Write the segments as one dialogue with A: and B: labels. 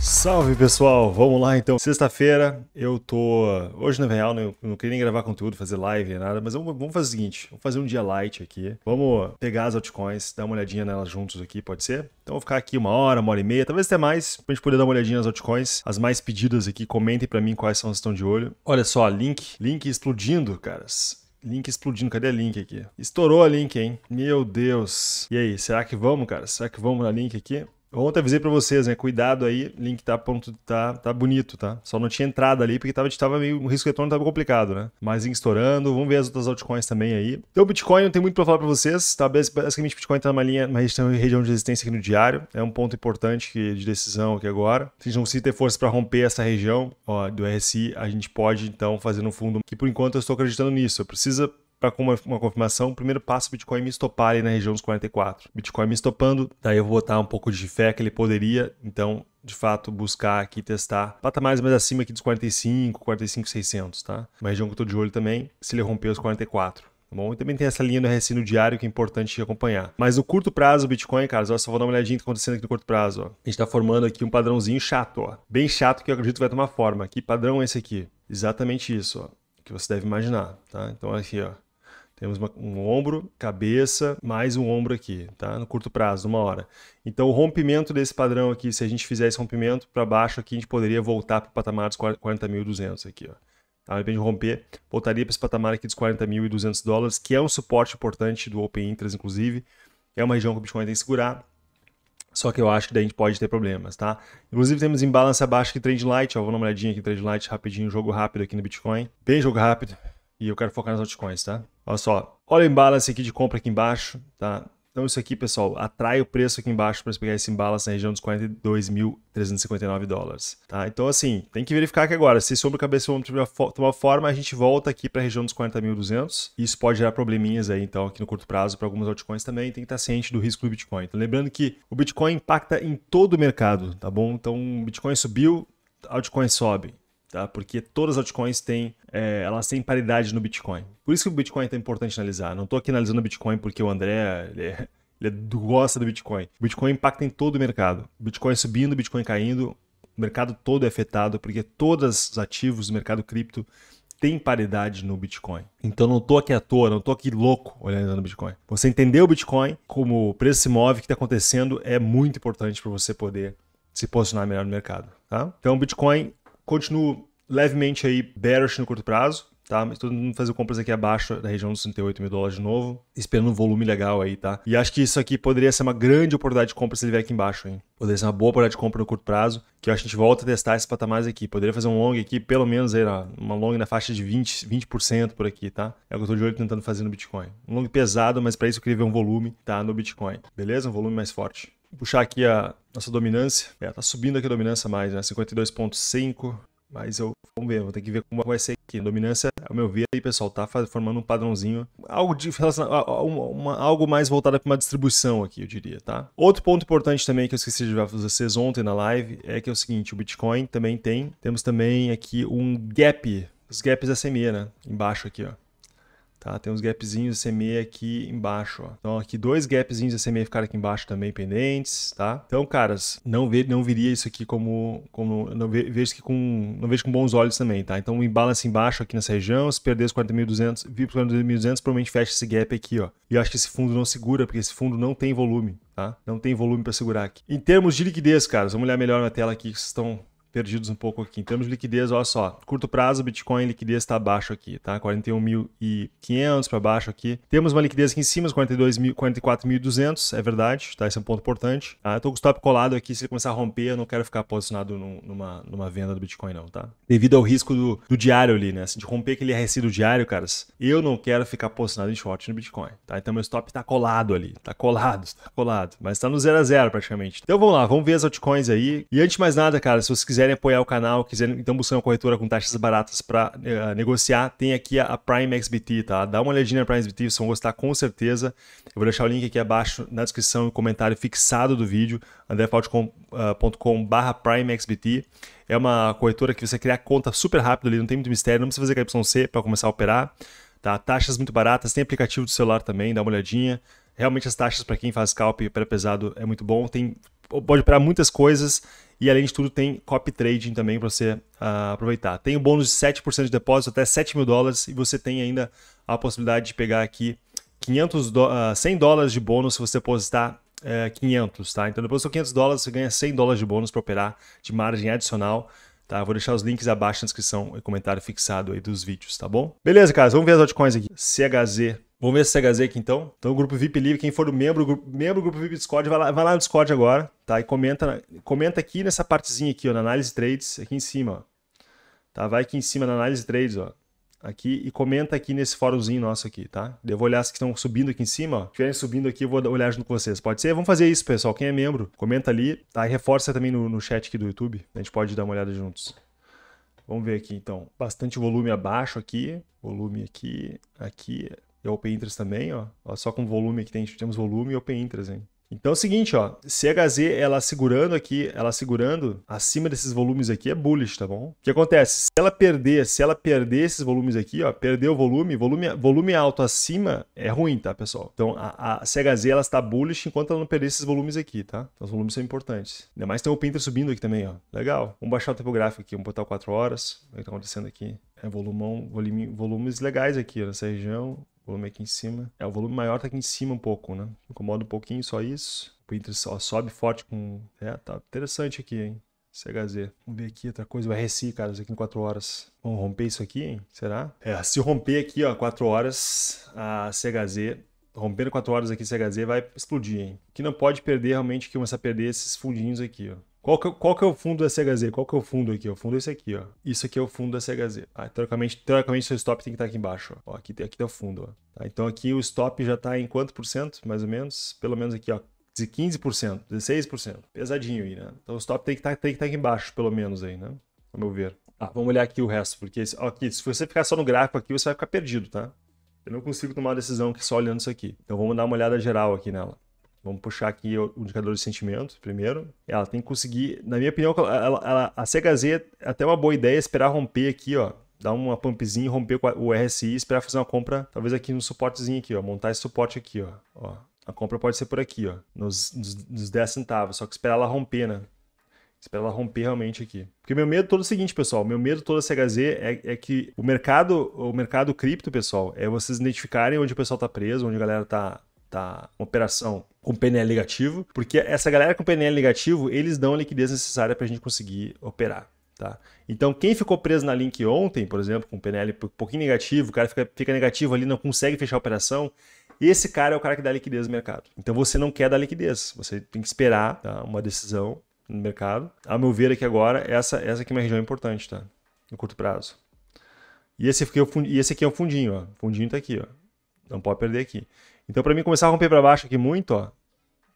A: Salve pessoal, vamos lá então. Sexta-feira eu tô. Hoje na real né, eu não queria nem gravar conteúdo, fazer live nem nada, mas vamos fazer o seguinte: vamos fazer um dia light aqui. Vamos pegar as altcoins, dar uma olhadinha nelas juntos aqui, pode ser? Então vou ficar aqui uma hora, uma hora e meia, talvez até mais, pra gente poder dar uma olhadinha nas altcoins. As mais pedidas aqui, comentem para mim quais são as que estão de olho. Olha só, Link. Link explodindo, caras. Link explodindo, cadê a Link aqui? Estourou a Link, hein? Meu Deus. E aí, será que vamos, cara? Será que vamos na Link aqui? Ontem avisei para vocês, né? Cuidado aí, link tá, ponto, tá, tá bonito, tá? Só não tinha entrada ali porque tava, tava meio, o risco retorno tava complicado, né? Mas estourando, vamos ver as outras altcoins também aí. Então, o Bitcoin não tem muito para falar para vocês, tá? Basicamente, o Bitcoin tá numa linha, uma região de resistência aqui no diário, é um ponto importante de decisão aqui agora. Se a gente não conseguir ter força para romper essa região ó, do RSI, a gente pode então fazer no fundo, que por enquanto eu estou acreditando nisso. Precisa para uma, uma confirmação, o primeiro passo o é Bitcoin me estopar ali na região dos 44. Bitcoin me estopando, daí eu vou botar um pouco de fé que ele poderia, então, de fato, buscar aqui testar patamares mais acima aqui dos 45, 45, 600, tá? Uma região que eu tô de olho também, se ele romper os 44. Tá bom? E também tem essa linha do RSI no diário que é importante acompanhar. Mas no curto prazo, o Bitcoin, cara, só vou dar uma olhadinha que está acontecendo aqui no curto prazo. Ó. A gente está formando aqui um padrãozinho chato, ó. Bem chato que eu acredito que vai tomar forma. Que padrão é esse aqui? Exatamente isso, ó. Que você deve imaginar, tá? Então aqui, ó temos uma, um ombro, cabeça, mais um ombro aqui, tá? No curto prazo, numa hora. Então, o rompimento desse padrão aqui, se a gente fizer esse rompimento para baixo aqui, a gente poderia voltar para o patamar dos 40.200 aqui, ó. Tá? De repente, romper, voltaria para esse patamar aqui dos 40.200 dólares, que é um suporte importante do Open Interest, inclusive. É uma região que o Bitcoin tem que segurar. Só que eu acho que daí a gente pode ter problemas, tá? Inclusive temos em imbalance abaixo aqui, Trend Light, ó, vou dar uma olhadinha aqui, Trend Light, rapidinho, jogo rápido aqui no Bitcoin. Bem jogo rápido. E eu quero focar nas altcoins, tá? Olha só. Olha o imbalance aqui de compra aqui embaixo, tá? Então isso aqui, pessoal, atrai o preço aqui embaixo para você pegar esse imbalance na região dos 42.359 dólares, tá? Então assim, tem que verificar que agora, se sobre a cabeça vamos tomar forma, a gente volta aqui para a região dos 40.200 e isso pode gerar probleminhas aí, então, aqui no curto prazo para algumas altcoins também, tem que estar ciente do risco do Bitcoin. Então, lembrando que o Bitcoin impacta em todo o mercado, tá bom? Então, o Bitcoin subiu, altcoins sobem tá? Porque todas as altcoins têm, é, elas têm paridade no Bitcoin. Por isso que o Bitcoin é tão importante analisar. Não estou aqui analisando o Bitcoin porque o André ele é, ele é gosta do Bitcoin. O Bitcoin impacta em todo o mercado. Bitcoin subindo, Bitcoin caindo, o mercado todo é afetado porque todos os ativos do mercado cripto têm paridade no Bitcoin. Então não estou aqui à toa, não estou aqui louco olhando o Bitcoin. Você entender o Bitcoin, como o preço se move, o que está acontecendo, é muito importante para você poder se posicionar melhor no mercado. Tá? Então, Bitcoin continuo levemente aí bearish no curto prazo, tá? Mas todo mundo fazer compras aqui abaixo da região dos 38 mil dólares de novo, esperando um volume legal aí, tá? E acho que isso aqui poderia ser uma grande oportunidade de compra se ele vier aqui embaixo, hein? Poderia ser uma boa oportunidade de compra no curto prazo, que eu acho que a gente volta a testar esses patamares aqui. Poderia fazer um long aqui, pelo menos aí, uma long na faixa de 20%, 20 por aqui, tá? É o que eu tô de olho tentando fazer no Bitcoin. Um long pesado, mas para isso eu queria ver um volume, tá? No Bitcoin, beleza? Um volume mais forte. Vou puxar aqui a nossa dominância. É, tá subindo aqui a dominância mais, né? 52.5, mas eu vamos ver, vou ter que ver como vai ser aqui. A dominância, ao meu ver, aí, pessoal, tá formando um padrãozinho. Algo de uma, uma, algo mais voltado para uma distribuição aqui, eu diria, tá? Outro ponto importante também que eu esqueci de falar para vocês ontem na live é que é o seguinte: o Bitcoin também tem. Temos também aqui um gap. Os gaps SMA, né? Embaixo aqui, ó tá? Tem uns gapzinhos de CME aqui embaixo, ó. Então aqui dois gapzinhos de CME ficaram aqui embaixo também pendentes, tá? Então, caras, não ve não viria isso aqui como como não ve, vejo que com não vejo com bons olhos também, tá? Então, um imbalance embaixo aqui nessa região, se perder os 40.200, os 40.200, provavelmente fecha esse gap aqui, ó. E eu acho que esse fundo não segura, porque esse fundo não tem volume, tá? Não tem volume para segurar aqui. Em termos de liquidez, caras, vamos olhar melhor na tela aqui que vocês estão perdidos um pouco aqui. Em termos de liquidez, olha só, curto prazo, Bitcoin, liquidez está abaixo aqui, tá? 41.500 para baixo aqui. Temos uma liquidez aqui em cima, 44.200, é verdade, tá? Esse é um ponto importante. Ah, Eu tô com o stop colado aqui, se ele começar a romper, eu não quero ficar posicionado num, numa, numa venda do Bitcoin não, tá? Devido ao risco do, do diário ali, né? Assim, de romper aquele RSI do diário, caras, eu não quero ficar posicionado em short no Bitcoin, tá? Então meu stop tá colado ali, tá colado, tá colado, mas tá no 0 a 0 praticamente. Então vamos lá, vamos ver as altcoins aí. E antes de mais nada, cara, se você quiser quiserem apoiar o canal, quiserem então buscar uma corretora com taxas baratas para uh, eh, negociar, tem aqui a, a, Prime XBT, tá? Dá uma olhadinha na Prime XBT, vocês vão gostar com certeza. Eu vou deixar o link aqui abaixo na descrição e comentário fixado do vídeo, andrefalt.com.br eh, eh, PrimeXBT. É uma corretora que você cria conta super rápido ali, não tem muito mistério, não precisa fazer KYC para começar a operar, tá? Taxas muito baratas, tem aplicativo do celular também, dá uma olhadinha. Realmente as taxas para quem faz scalp pré-pesado é muito bom, tem pode operar muitas coisas e além de tudo tem copy trading também para você uh, aproveitar. Tem o um bônus de 7% de depósito até 7 mil dólares e você tem ainda a possibilidade de pegar aqui 500 uh, 100 dólares de bônus se você depositar uh, eh, 500, tá? Então depois dos 500 dólares você ganha 100 dólares de bônus para operar de margem adicional. Tá, vou deixar os links abaixo na descrição e comentário fixado aí dos vídeos, tá bom? Beleza, cara, vamos ver as altcoins aqui. CHZ Vamos ver esse CHZ aqui então. Então, grupo VIP livre, quem for membro, membro do grupo VIP Discord, vai lá, vai lá no Discord agora, tá? E comenta, comenta aqui nessa partezinha aqui, ó, na análise trades, aqui em cima, ó. Tá? Vai aqui em cima na análise trades, ó. Aqui e comenta aqui nesse fórumzinho nosso aqui, tá? Eu vou olhar as que estão subindo aqui em cima, ó. Se estiverem subindo aqui, eu vou olhar junto com vocês. Pode ser? Vamos fazer isso, pessoal. Quem é membro, comenta ali, tá? E reforça também no, no chat aqui do YouTube. A gente pode dar uma olhada juntos. Vamos ver aqui então. Bastante volume abaixo aqui. Volume aqui, aqui, e Open Interest também, ó. ó. Só com volume aqui tem, temos volume e Open Interest, hein? Então é o seguinte, ó, CHZ ela segurando aqui, ela segurando acima desses volumes aqui é bullish, tá bom? O que acontece? Se ela perder, se ela perder esses volumes aqui, ó, perder o volume, volume, volume alto acima é ruim, tá, pessoal? Então a, a CHZ ela está bullish enquanto ela não perder esses volumes aqui, tá? Então os volumes são importantes. Ainda mais tem o Pinter subindo aqui também, ó. Legal. Vamos baixar o tempo gráfico aqui, vamos botar 4 horas. O que tá acontecendo aqui? É volumão, volume, volumes legais aqui ó, nessa região volume aqui em cima. É, o volume maior tá aqui em cima um pouco, né? Incomoda um pouquinho só isso. O Inter só sobe forte com... É, tá interessante aqui, hein? CHZ. Vamos ver aqui outra coisa. O RSI, cara, isso aqui em 4 horas. Vamos romper isso aqui, hein? Será? É, se romper aqui, ó, 4 horas, a CHZ rompendo 4 horas aqui, CHZ vai explodir, hein? O que não pode perder realmente que começa a perder é esses fundinhos aqui, ó. Qual que, qual que, é o fundo da CHZ? Qual que é o fundo aqui? O fundo é esse aqui, ó. Isso aqui é o fundo da CHZ. Ah, teoricamente, teoricamente, seu stop tem que estar tá aqui embaixo, ó. Aqui aqui, aqui tá o fundo, ó. Tá, então aqui o stop já está em quanto por cento, mais ou menos? Pelo menos aqui, ó. 15%, 16%. Pesadinho aí, né? Então o stop tem que tá, estar tá aqui embaixo, pelo menos aí, né? meu ver. Ah, vamos olhar aqui o resto, porque esse, ó, aqui, se você ficar só no gráfico aqui, você vai ficar perdido, tá? Eu não consigo tomar decisão que só olhando isso aqui. Então vamos dar uma olhada geral aqui nela. Vamos puxar aqui o indicador de sentimento primeiro. Ela tem que conseguir, na minha opinião, ela, ela, a CHZ é até uma boa ideia esperar romper aqui, ó. Dar uma pumpzinha, romper o RSI, esperar fazer uma compra, talvez aqui no suportezinho aqui, ó. Montar esse suporte aqui, ó. ó. A compra pode ser por aqui, ó. Nos, nos, nos 10 centavos. Só que esperar ela romper, né? esperar ela romper realmente aqui. Porque meu medo todo é o seguinte, pessoal. Meu medo todo da CHZ é, é, que o mercado, o mercado cripto, pessoal, é vocês identificarem onde o pessoal tá preso, onde a galera tá, tá operação com PNL negativo, porque essa galera com PNL negativo, eles dão a liquidez necessária para a gente conseguir operar. Tá? Então, quem ficou preso na Link ontem, por exemplo, com PNL um pouquinho negativo, o cara fica, fica negativo ali, não consegue fechar a operação, esse cara é o cara que dá liquidez no mercado. Então, você não quer dar liquidez, você tem que esperar tá? uma decisão no mercado. A meu ver aqui agora, essa, essa aqui é uma região importante, tá? No curto prazo. E esse aqui, é o fundinho, esse aqui é o fundinho, ó. O fundinho tá aqui, ó. Não pode perder aqui. Então, para mim começar a romper para baixo aqui muito, ó,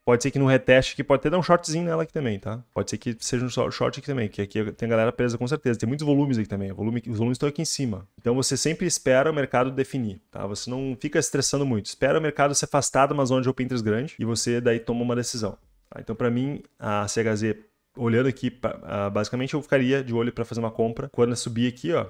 A: Pode ser que no reteste aqui, pode até dar um shortzinho nela aqui também, tá? Pode ser que seja um short aqui também, que aqui tem galera presa com certeza. Tem muitos volumes aqui também. Volume, os volumes estão aqui em cima. Então você sempre espera o mercado definir, tá? Você não fica estressando muito. Espera o mercado se afastar de uma zona de open interest grande e você daí toma uma decisão. Tá? Então para mim, a CHZ, olhando aqui, ah, basicamente eu ficaria de olho para fazer uma compra. Quando subir aqui, ó,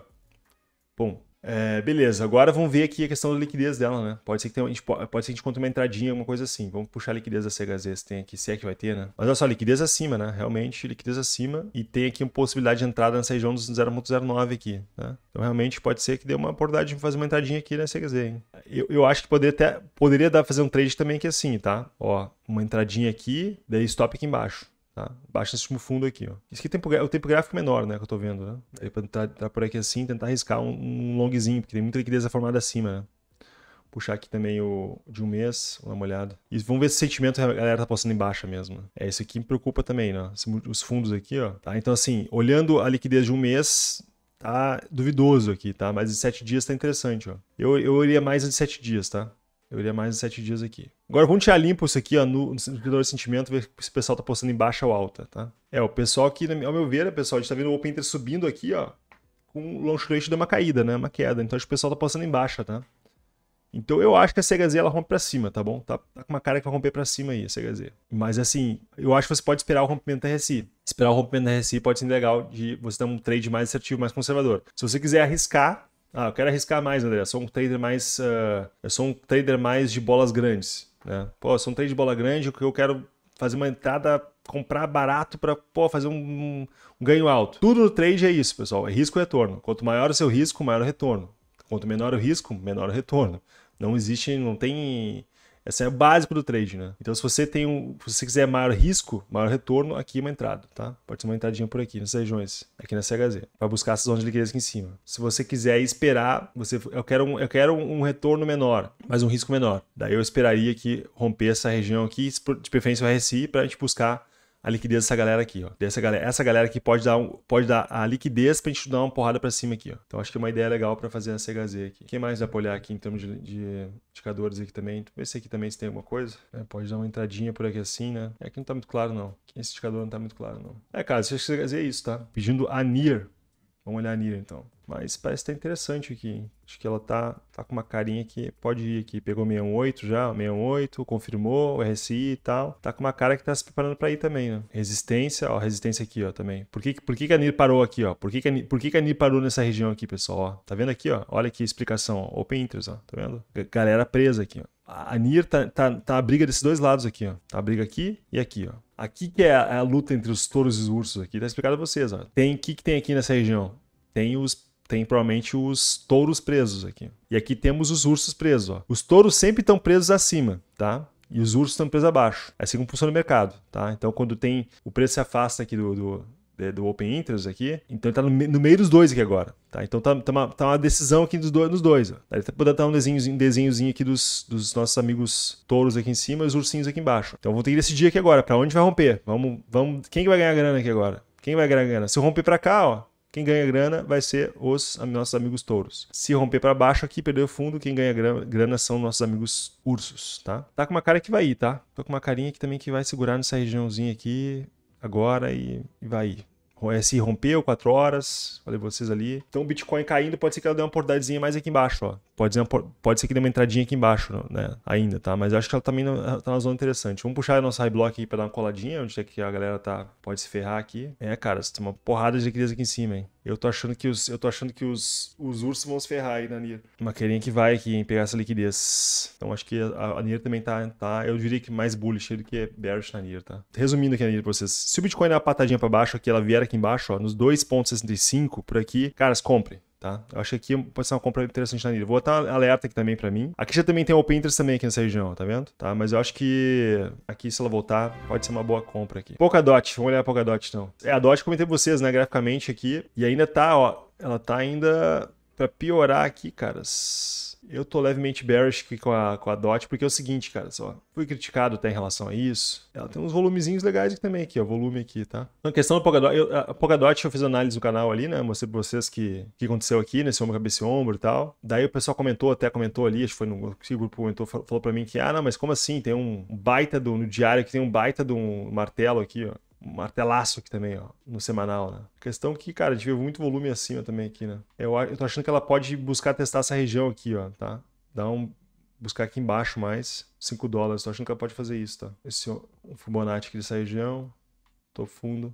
A: pum, é, beleza, agora vamos ver aqui a questão da liquidez dela, né? Pode ser que tenha, a gente, pode, ser que a gente conte uma entradinha, alguma coisa assim. Vamos puxar a liquidez da CHZ, se tem aqui, se é que vai ter, né? Mas olha só, liquidez acima, né? Realmente, liquidez acima. E tem aqui uma possibilidade de entrada nessa região dos 0.09 aqui, né? Então realmente pode ser que dê uma oportunidade de fazer uma entradinha aqui na CHZ, hein? Eu, eu acho que poderia, até, poderia dar fazer um trade também aqui assim, tá? Ó, uma entradinha aqui, daí stop aqui embaixo. Tá? Baixa esse último fundo aqui. Ó. Isso aqui é o tempo gráfico menor, né? Que eu tô vendo, né? Daí pra tentar, tá por aqui assim, tentar arriscar um, um longzinho, porque tem muita liquidez formada acima, né? Puxar aqui também o de um mês, dar uma olhada. E vamos ver se o sentimento a galera tá postando em baixa mesmo. Né? É isso aqui me preocupa também, né? Os fundos aqui, ó. Tá? Então, assim, olhando a liquidez de um mês, tá duvidoso aqui, tá? Mas de sete dias tá interessante, ó. Eu, eu iria mais de sete dias, tá? Eu iria mais de sete dias aqui. Agora vamos tirar limpo isso aqui, ó, no, no servidor de sentimento, ver se o pessoal tá postando em baixa ou alta, tá? É, o pessoal aqui, ao meu ver, né, pessoal, a gente tá vendo o Open Inter subindo aqui, ó, com o long short deu uma caída, né? Uma queda. Então acho que o pessoal tá postando em baixa, tá? Então eu acho que a CHZ ela rompe para cima, tá bom? Tá, tá, com uma cara que vai romper para cima aí, a CHZ. Mas assim, eu acho que você pode esperar o rompimento da RSI. Esperar o rompimento da RSI pode ser legal de você dar um trade mais assertivo, mais conservador. Se você quiser arriscar, ah, eu quero arriscar mais, André. Eu sou um trader mais. Uh, eu sou um trader mais de bolas grandes. Né? Pô, eu sou um trader de bola grande que eu quero fazer uma entrada, comprar barato para fazer um, um, um, ganho alto. Tudo no trade é isso, pessoal. É risco e retorno. Quanto maior o seu risco, maior o retorno. Quanto menor o risco, menor o retorno. Não existe, não tem esse é o básico do trade, né? Então, se você tem um, se você quiser maior risco, maior retorno, aqui é uma entrada, tá? Pode ser uma entradinha por aqui, nessas regiões, aqui nessa CHZ, para buscar essas zonas de liquidez aqui em cima. Se você quiser esperar, você, eu quero, um, eu quero um retorno menor, mas um risco menor. Daí eu esperaria que romper essa região aqui, de preferência o RSI, para a gente buscar a liquidez dessa galera aqui, ó. Dessa galera, essa galera aqui pode dar, um, pode dar a liquidez pra gente dar uma porrada pra cima aqui, ó. Então acho que é uma ideia legal pra fazer a CGZ aqui. Quem mais dá pra olhar aqui em termos de, de indicadores aqui também? Ver se aqui também se tem alguma coisa. É, pode dar uma entradinha por aqui assim, né? Aqui é não tá muito claro, não. Esse indicador não tá muito claro, não. É, cara, se você quiser é isso, tá? Pedindo a NIR. Vamos olhar a NIR, então. Mas parece que tá interessante aqui. Acho que ela tá, tá com uma carinha que pode ir aqui. Pegou 618 já, 618, confirmou o RSI e tal. Tá com uma cara que tá se preparando para ir também, né? Resistência, ó, resistência aqui, ó, também. Por que, por que, que a NIR parou aqui, ó? Por que, que, a, NIR, por que, que a NIR parou nessa região aqui, pessoal? Ó, tá vendo aqui, ó? Olha aqui a explicação, ó. Open Interest, ó. Tá vendo? Galera presa aqui, ó. A NIR tá, tá, tá a briga desses dois lados aqui, ó. Tá a briga aqui e aqui, ó. Aqui que é a, é a luta entre os touros e os ursos aqui, tá explicado a vocês, ó. Tem, o que que tem aqui nessa região? Tem os tem provavelmente os touros presos aqui. E aqui temos os ursos presos. Ó. Os touros sempre estão presos acima, tá? E os ursos estão presos abaixo. É assim como funciona o mercado, tá? Então, quando tem o preço se afasta aqui do, do do Open Interest aqui. Então ele tá no, no, meio dos dois aqui agora. Tá? Então tá, tá, uma, tá uma decisão aqui dos dois, nos dois. Ó. Ele tá podendo dar um desenhozinho, desenhozinho aqui dos, dos nossos amigos touros aqui em cima e os ursinhos aqui embaixo. Então vamos ter que decidir aqui agora, para onde vai romper. Vamos, vamos, quem que vai ganhar grana aqui agora? Quem vai ganhar grana? Se eu romper para cá, ó, quem ganha grana vai ser os nossos amigos touros. Se romper para baixo aqui, perder o fundo, quem ganha grana são nossos amigos ursos, tá? Tá com uma cara que vai ir, tá? Tô com uma carinha aqui também que vai segurar nessa regiãozinha aqui agora e, e vai ir é, se rompeu 4 horas, falei vocês ali. Então o Bitcoin caindo, pode ser que ela dê uma portadinha mais aqui embaixo, ó. Pode ser, pode ser que dê uma entradinha aqui embaixo, né? Ainda, tá? Mas eu acho que ela também tá na zona interessante. Vamos puxar a nossa high block aqui pra dar uma coladinha, onde é que a galera tá, pode se ferrar aqui. É, cara, você tem uma porrada de liquidez aqui em cima, hein? Eu tô achando que os, eu tô achando que os, os ursos vão se ferrar aí na Nier. Uma querinha que vai aqui, hein? Pegar essa liquidez. Então acho que a, a Nier também tá, tá, eu diria que mais bullish do que bearish na Nier, tá? Resumindo aqui a Nier pra vocês. Se o Bitcoin der uma patadinha pra baixo aqui, ela vier aqui embaixo, ó, nos 2.65 por aqui, caras, compre. Tá? Eu acho que aqui pode ser uma compra interessante na Nvidia. Vou botar alerta aqui também para mim. Aqui já também tem Open Interest também aqui nessa região, tá vendo? Tá? Mas eu acho que aqui, se ela voltar, pode ser uma boa compra aqui. Polkadot, vamos olhar a Polkadot então. É, a Dot comentei pra vocês, né, graficamente aqui. E ainda tá, ó, ela tá ainda para piorar aqui, caras. Eu tô levemente bearish aqui com a, com a DOT, porque é o seguinte, cara, só fui criticado até em relação a isso. Ela tem uns volumezinhos legais aqui também, aqui, ó, volume aqui, tá? Na então, questão do Polkadot, eu, a Polkadot eu fiz análise do canal ali, né, mostrei pra vocês que que aconteceu aqui, nesse né? ombro, cabeça e ombro e tal. Daí o pessoal comentou, até comentou ali, acho que foi no que grupo comentou, falou pra mim que, ah, não, mas como assim, tem um baita do, no diário que tem um baita de um martelo aqui, ó martelaço aqui também, ó, no semanal, né? Questão que, cara, a gente viu muito volume acima também aqui, né? Eu, eu tô achando que ela pode buscar testar essa região aqui, ó, tá? Dá um... buscar aqui embaixo mais, 5 dólares. Tô achando que ela pode fazer isso, tá? Esse um Fibonacci aqui dessa região, tô fundo,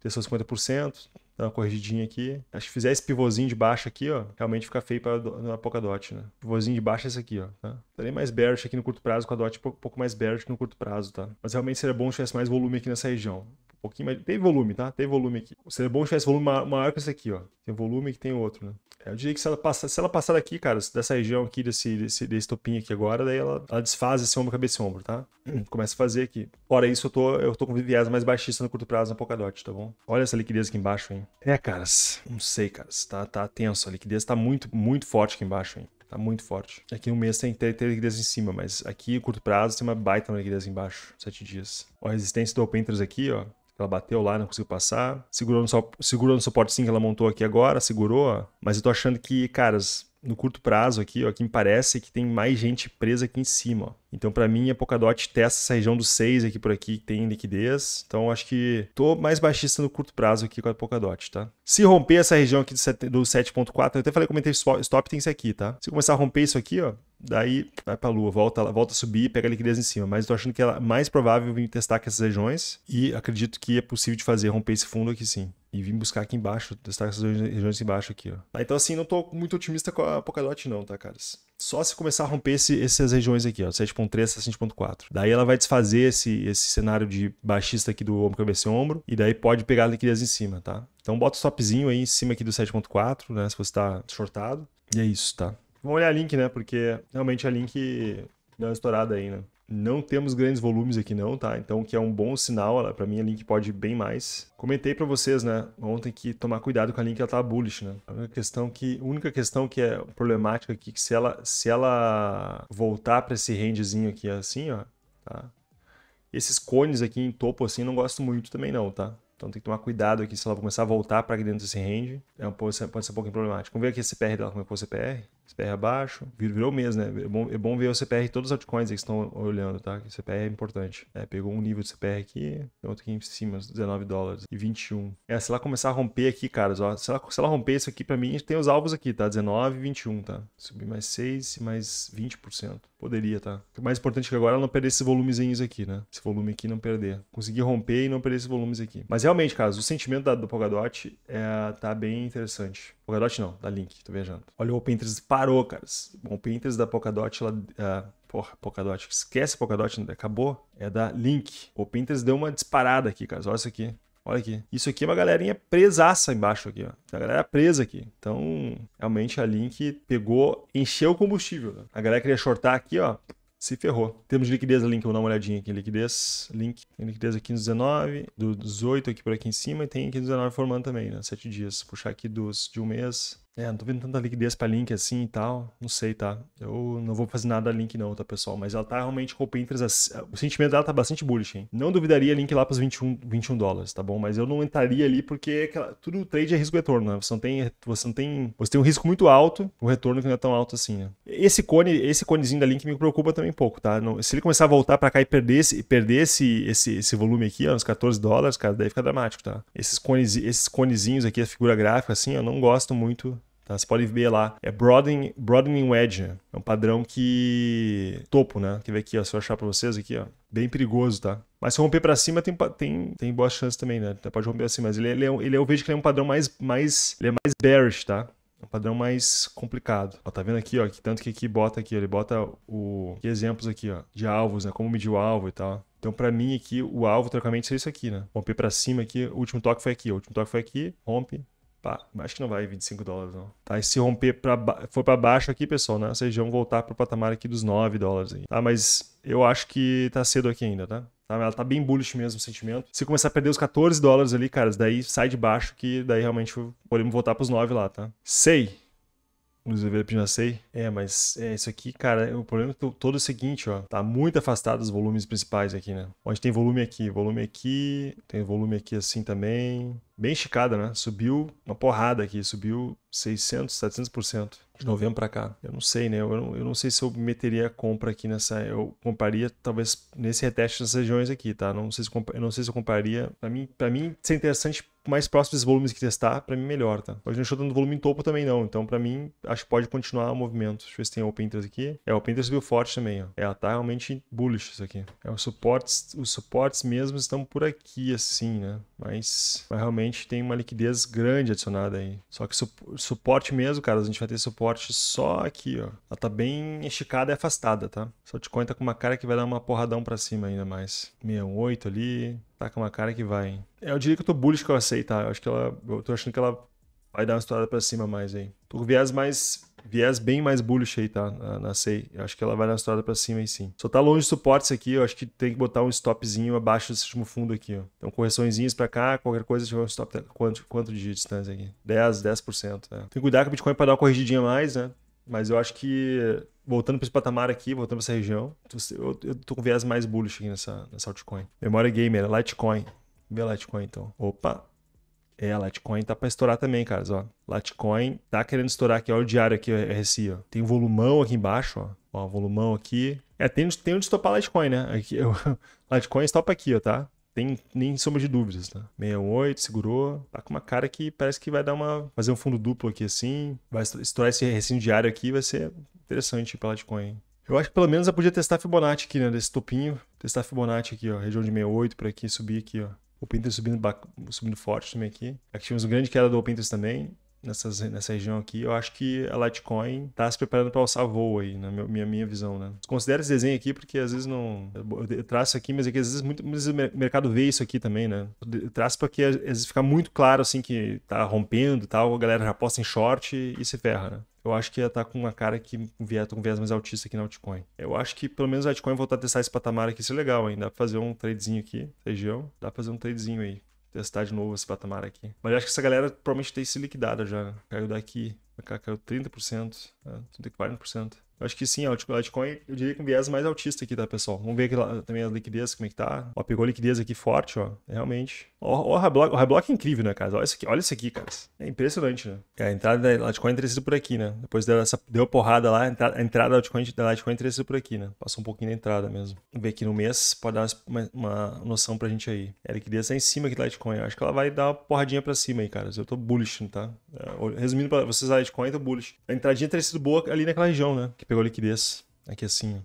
A: testou 50%. Dá uma corrigidinha aqui. Acho que fizer esse pivôzinho de baixo aqui, ó, realmente fica feio para a Polkadot, né? Pivôzinho de baixo é esse aqui, ó, tá? tá Estaria mais bearish aqui no curto prazo, com a DOT um pouco mais bearish no curto prazo, tá? Mas realmente seria bom se tivesse mais volume aqui nessa região pouquinho mais. Tem volume, tá? Tem volume aqui. Seria bom se tivesse volume maior que esse aqui, ó. Tem volume que tem outro, né? É, eu diria que se ela passar, se ela passar daqui, cara, dessa região aqui, desse, desse, desse topinho aqui agora, daí ela, ela desfaz esse ombro, cabeça e ombro, tá? Começa a fazer aqui. Fora isso, eu tô, eu tô com viés mais baixista no curto prazo na Polkadot, tá bom? Olha essa liquidez aqui embaixo, hein? É, caras, não sei, caras. Tá, tá tenso. A liquidez tá muito, muito forte aqui embaixo, hein? Tá muito forte. Aqui no mês tem que ter, ter liquidez em cima, mas aqui, curto prazo, tem uma baita liquidez embaixo. Sete dias. Ó, a resistência do Open aqui, ó. Ela bateu lá, não conseguiu passar. Segurou no, segurou no suporte sim que ela montou aqui agora, segurou. Mas eu tô achando que, caras, no curto prazo aqui, ó, que me parece que tem mais gente presa aqui em cima, ó. Então, para mim, a Polkadot testa essa região dos 6 aqui por aqui, que tem liquidez. Então, acho que tô mais baixista no curto prazo aqui com a Polkadot, tá? Se romper essa região aqui do 7.4, eu até falei, comentei stop, stop tem isso aqui, tá? Se começar a romper isso aqui, ó, daí vai pra lua, volta, volta a subir e pega a liquidez em cima. Mas eu tô achando que é mais provável vir testar com essas regiões e acredito que é possível de fazer, romper esse fundo aqui sim. E vim buscar aqui embaixo, testar essas regiões embaixo aqui, ó. Tá, então assim, não tô muito otimista com a Polkadot não, tá, caras? Só se começar a romper esse, essas regiões aqui, ó, 7.3 a 7.4. Daí ela vai desfazer esse, esse cenário de baixista aqui do ombro, cabeça e ombro, e daí pode pegar a liquidez em cima, tá? Então bota o stopzinho aí em cima aqui do 7.4, né, se você tá shortado. E é isso, tá? Vamos olhar a Link, né? Porque realmente a Link deu uma estourada aí, né? Não temos grandes volumes aqui não, tá? Então, que é um bom sinal, para mim a Link pode ir bem mais. Comentei para vocês, né, ontem que tomar cuidado com a Link, ela tá bullish, né? A única questão que, única questão que é problemática aqui que se ela se ela voltar para esse rangezinho aqui assim, ó, tá? Esses cones aqui em topo assim não gosto muito também não, tá? Então tem que tomar cuidado aqui se ela começar a voltar para dentro desse range, é um, pode, ser, um pouquinho problemático. Vamos ver aqui esse CPR dela, como é que foi a CPR? CPR abaixo, virou mesmo, né? É bom, é bom ver o CPR todos os altcoins que estão olhando, tá? O CPR é importante. É, pegou um nível de CPR aqui, outro aqui em cima, 19 dólares e 21. É, se ela começar a romper aqui, caras, ó, se ela, se ela romper isso aqui para mim, tem os alvos aqui, tá? 19 e 21, tá? Subir mais 6 e mais 20%. Poderia, tá? O mais importante é que agora é não perder esses volumezinhos aqui, né? Esse volume aqui não perder. Conseguir romper e não perder esses volumes aqui. Mas realmente, caras, o sentimento da, do Polkadot é, tá bem interessante. Polkadot não, da Link, tô viajando. Olha o Open 3 parou, cara. Bom, Pinterest da Polkadot, ela. Uh, porra, Polkadot, esquece Polkadot, né? acabou. É da Link. O Pinterest deu uma disparada aqui, cara. Olha isso aqui. Olha aqui. Isso aqui é uma galerinha presaça embaixo aqui, ó. A galera é presa aqui. Então, realmente a Link pegou, encheu o combustível. Né? A galera queria shortar aqui, ó. Se ferrou. Temos liquidez da Link, vou dar uma olhadinha aqui. Liquidez, Link. Tem liquidez aqui nos 19, do 18 aqui por aqui em cima e tem aqui 19 formando também, né? 7 dias. Puxar aqui dos de um mês. É, não tô vendo tanta liquidez pra Link assim e tal. Não sei, tá? Eu não vou fazer nada a Link não, tá, pessoal? Mas ela tá realmente com as... O sentimento dela tá bastante bullish, hein? Não duvidaria Link lá pros 21, 21 dólares, tá bom? Mas eu não entraria ali porque aquela... tudo trade é risco retorno, né? Você não tem... Você não tem... Você tem um risco muito alto, o um retorno que não é tão alto assim, né? Esse cone, esse conezinho da Link me preocupa também um pouco, tá? Não... Se ele começar a voltar pra cá e perder esse, perder esse, esse, esse volume aqui, ó, uns 14 dólares, cara, daí fica dramático, tá? Esses, cones, esses conezinhos aqui, a figura gráfica, assim, eu não gosto muito Tá? Você pode ver lá, é broadening, broadening wedge, né? é um padrão que topo, né? Quer ver aqui, ó, se eu achar para vocês aqui, ó, bem perigoso, tá? Mas se romper para cima tem, tem, tem boas chances também, né? Tá, pode romper assim, mas ele, é, ele, é, ele é, eu vejo que ele é um padrão mais, mais, ele é mais bearish, tá? É um padrão mais complicado. Ó, tá vendo aqui, ó, que tanto que aqui bota aqui, ele bota o que exemplos aqui, ó, de alvos, né, como medir o alvo e tal. Então, para mim aqui, o alvo teoricamente seria isso aqui, né? Romper para cima aqui, o último toque foi aqui, o último toque foi aqui, rompe, Pá, acho que não vai 25 dólares, não. Tá, e se romper pra, for para baixo aqui, pessoal, né né? vão voltar pro patamar aqui dos 9 dólares aí. Tá, mas eu acho que tá cedo aqui ainda, tá? tá? Ela tá bem bullish mesmo o sentimento. Se começar a perder os 14 dólares ali, cara, daí sai de baixo que daí realmente podemos voltar pros 9 lá, tá? Sei. Inclusive, ele já sei. É, mas é isso aqui, cara. O problema é todo é o seguinte, ó. Tá muito afastado dos volumes principais aqui, né? Onde tem volume aqui, volume aqui, tem volume aqui assim também. Bem esticada, né? Subiu uma porrada aqui, subiu 600, 700% de novembro para cá. Eu não sei, né? Eu não, eu não sei se eu meteria a compra aqui nessa. Eu compraria talvez nesse reteste nessas regiões aqui, tá? Não sei se, eu não sei se eu compraria. Para mim, para mim, ser é interessante mais próximo volumes que testar, para mim melhor, tá? Hoje não estou dando volume em topo também não, então para mim acho que pode continuar o movimento. Deixa eu ver se tem Open Interest aqui. É, a Open Interest subiu forte também, ó. É, tá realmente bullish isso aqui. É, os suportes, os suportes mesmo estão por aqui assim, né? Mas, mas realmente tem uma liquidez grande adicionada aí. Só que su suporte mesmo, cara, a gente vai ter suporte só aqui, ó. Ela tá bem esticada e afastada, tá? Só te conta com uma cara que vai dar uma porradão pra cima ainda mais. 68 ali. Tá com uma cara que vai, hein? É, eu diria que eu tô bullish que eu aceito, tá? Eu acho que ela. Eu tô achando que ela vai dar uma estourada pra cima mais aí. Tô com viés mais viés bem mais bullish aí, tá? Na, na SEI. Eu acho que ela vai na estrada para cima aí sim. Só tá longe de suportes aqui, eu acho que tem que botar um stopzinho abaixo desse último fundo aqui, ó. Então correçõezinhas para cá, qualquer coisa tiver um stop. Quanto, quanto de distância aqui? 10, 10%. É. Tem que cuidar com o Bitcoin para dar uma corrigidinha mais, né? Mas eu acho que, voltando para esse patamar aqui, voltando para essa região, eu, eu tô com viés mais bullish aqui nessa, nessa altcoin. Memória gamer, Litecoin. Vê Litecoin então. Opa, é, a Litecoin tá pra estourar também, caras, ó. Litecoin tá querendo estourar aqui, ó, o diário aqui, o RSI, é ó. Tem um volumão aqui embaixo, ó. Ó, volumão aqui. É, tem, tem onde estopar Litecoin, né? Aqui, eu... Litecoin estopa aqui, ó, tá? Tem nem sombra de dúvidas, tá? 68, segurou. Tá com uma cara que parece que vai dar uma... Fazer um fundo duplo aqui, assim. Vai estourar esse recinho diário aqui, vai ser interessante pra Litecoin, hein? Eu acho que pelo menos eu podia testar Fibonacci aqui, né? Desse topinho. Testar Fibonacci aqui, ó. Região de 68 para aqui, subir aqui, ó. O Pinterest subindo, subindo forte também aqui. Aqui tivemos uma grande queda do Pinterest também nessas, nessa região aqui, eu acho que a Litecoin tá se preparando para alçar voo aí, na minha, minha visão, né? Considera esse desenho aqui, porque às vezes não. Eu traço aqui, mas é que às vezes muito, mas o mercado vê isso aqui também, né? Eu traço para que às vezes fica muito claro assim que tá rompendo e tal, a galera já posta em short e, e se ferra, né? eu acho que ia estar tá com uma cara que vier tá com um viés mais altista aqui na altcoin. Eu acho que pelo menos a altcoin voltar a testar esse patamar aqui, isso é legal, hein? Dá pra fazer um tradezinho aqui, região. Dá pra fazer um tradezinho aí testar de novo esse patamar aqui. Mas acho que essa galera provavelmente tem se liquidado já, né? Caiu daqui. Cá caiu 30%, né? 30%, Eu acho que sim, a Litecoin eu diria que um viés mais altista aqui, tá, pessoal? Vamos ver aqui lá, também a liquidez, como é que tá. Ó, pegou a liquidez aqui forte, ó. Realmente. Ó, o Rablock, o Rablock é incrível, né, cara? Olha isso aqui, olha isso aqui, cara. É impressionante, né? A entrada da Litecoin é por aqui, né? Depois dessa deu porrada lá, a entrada, da Litecoin, da Litecoin é por aqui, né? Passou um pouquinho da entrada mesmo. Vamos ver aqui no mês, pode dar uma, uma noção pra gente aí. É, a liquidez tá em cima aqui da Litecoin. Eu acho que ela vai dar uma porradinha pra cima aí, cara. Eu tô bullish, tá? É, resumindo, para vocês a Litecoin, então bullish. A entradinha teria sido boa ali naquela região, né? Que pegou liquidez. Aqui assim, ó.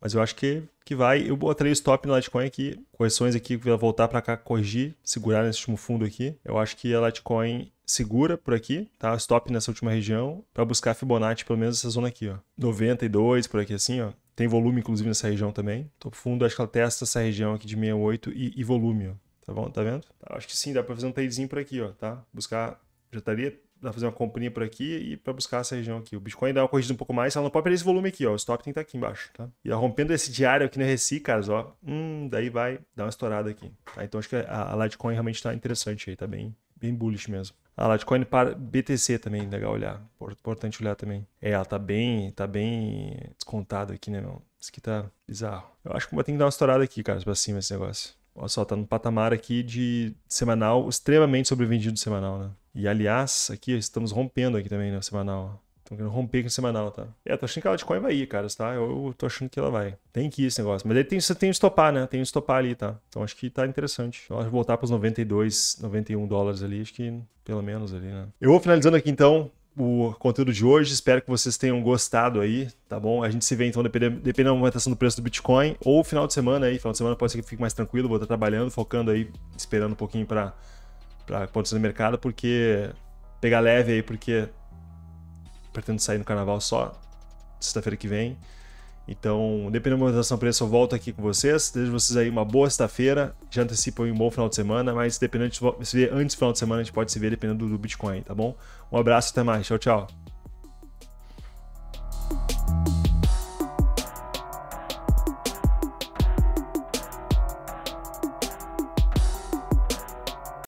A: Mas eu acho que, que vai. Eu botaria stop no Litecoin aqui. Correções aqui vai voltar para cá, corrigir, segurar nesse último fundo aqui. Eu acho que a Litecoin segura por aqui, tá? Stop nessa última região para buscar Fibonacci, pelo menos essa zona aqui, ó. 92 por aqui assim, ó. Tem volume inclusive nessa região também. Topo fundo, acho que ela testa essa região aqui de 68 e, e volume, ó. Tá bom? Tá vendo? Tá, acho que sim, dá para fazer um tradezinho por aqui, ó, tá? Buscar já estaria a fazer uma comprinha por aqui e para buscar essa região aqui. O Bitcoin dá uma corrida um pouco mais, ela não pode perder esse volume aqui, ó. O stop tem que estar tá aqui embaixo, tá? E ó, rompendo esse diário aqui no RSI, caras, ó, hum, daí vai dar uma estourada aqui. Tá? Então acho que a, Litecoin realmente está interessante aí, tá bem, bem bullish mesmo. A Litecoin para BTC também, legal olhar. Importante olhar também. É, ela tá bem, tá bem descontada aqui, né, meu? Isso aqui tá bizarro. Eu acho que vai ter que dar uma estourada aqui, cara, pra cima esse negócio. Olha só, tá no patamar aqui de semanal, extremamente sobrevendido semanal, né? E aliás, aqui estamos rompendo aqui também, né? Semanal. Estão querendo romper com o semanal, tá? É, tô achando que a altcoin vai ir, cara, tá? Eu, eu tô achando que ela vai. Tem que ir esse negócio. Mas aí tem, tem que estopar, né? Tem que estopar ali, tá? Então acho que tá interessante. Então, voltar pros 92, 91 dólares ali, acho que pelo menos ali, né? Eu vou finalizando aqui então o conteúdo de hoje. Espero que vocês tenham gostado aí, tá bom? A gente se vê então dependendo, dependendo da aumentação do preço do Bitcoin ou final de semana aí. Final de semana pode ser que fique mais tranquilo, vou estar trabalhando, focando aí, esperando um pouquinho para para acontecer no mercado, porque pegar leve aí, porque pretendo sair no carnaval só sexta-feira que vem. Então, dependendo da movimentação preço, eu volto aqui com vocês. Desejo vocês aí uma boa sexta-feira. Já antecipo um bom final de semana, mas dependendo de se ver antes do final de semana, a gente pode se ver dependendo do Bitcoin, tá bom? Um abraço e até mais. Tchau, tchau.